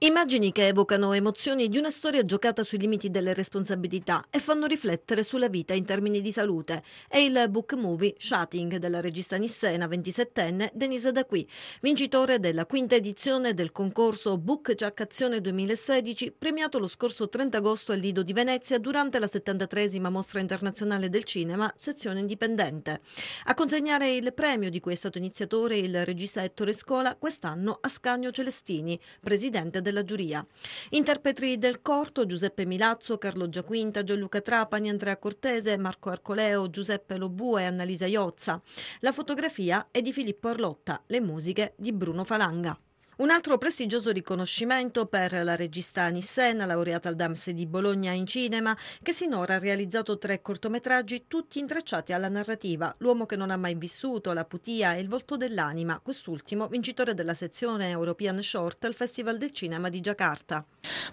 Immagini che evocano emozioni di una storia giocata sui limiti delle responsabilità e fanno riflettere sulla vita in termini di salute. È il book movie Shutting della regista nissena 27enne Denise Daqui, vincitore della quinta edizione del concorso Book Jack Azione 2016, premiato lo scorso 30 agosto al Lido di Venezia durante la 73esima Mostra Internazionale del Cinema, sezione indipendente. A consegnare il premio di cui è stato iniziatore il regista Ettore Scola, quest'anno a Scagno Celestini, presidente della giuria. Interpreti del corto Giuseppe Milazzo, Carlo Giaquinta, Gianluca Trapani, Andrea Cortese, Marco Arcoleo, Giuseppe Lobue e Annalisa Iozza. La fotografia è di Filippo Arlotta, le musiche di Bruno Falanga. Un altro prestigioso riconoscimento per la regista Anissen, laureata al Dams di Bologna in cinema, che sinora ha realizzato tre cortometraggi tutti intrecciati alla narrativa L'uomo che non ha mai vissuto, La putia e Il volto dell'anima, quest'ultimo vincitore della sezione European Short al Festival del Cinema di Giacarta.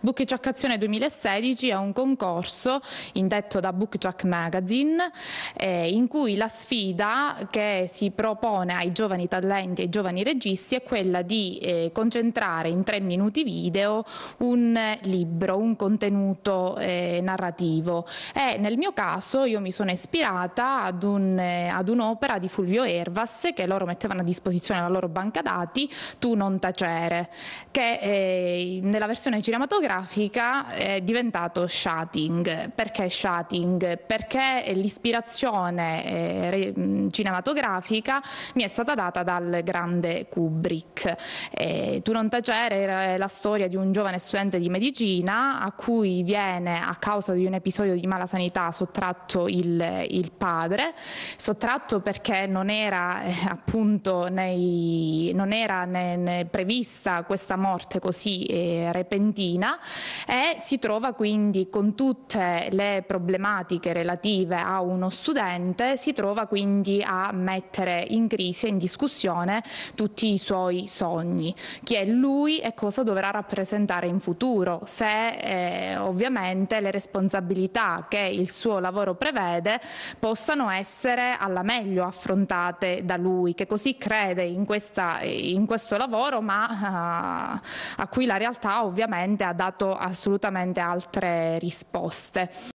Bookjack Azione 2016 è un concorso indetto da Bookjack Magazine eh, in cui la sfida che si propone ai giovani talenti e ai giovani registi è quella di eh, concentrare in tre minuti video un libro, un contenuto eh, narrativo. E nel mio caso io mi sono ispirata ad, un, eh, ad un'opera di Fulvio Ervas che loro mettevano a disposizione la loro banca dati, Tu non tacere, che eh, nella versione cinematografica è diventato shutting. Perché shutting? Perché l'ispirazione eh, cinematografica mi è stata data dal grande Kubrick. Eh, eh, tu non tacere era la storia di un giovane studente di medicina a cui viene a causa di un episodio di mala sanità sottratto il, il padre, sottratto perché non era eh, appunto nei, non era ne, ne prevista questa morte così eh, repentina e si trova quindi con tutte le problematiche relative a uno studente, si trova quindi a mettere in crisi e in discussione tutti i suoi sogni chi è lui e cosa dovrà rappresentare in futuro, se eh, ovviamente le responsabilità che il suo lavoro prevede possano essere alla meglio affrontate da lui, che così crede in, questa, in questo lavoro, ma eh, a cui la realtà ovviamente ha dato assolutamente altre risposte.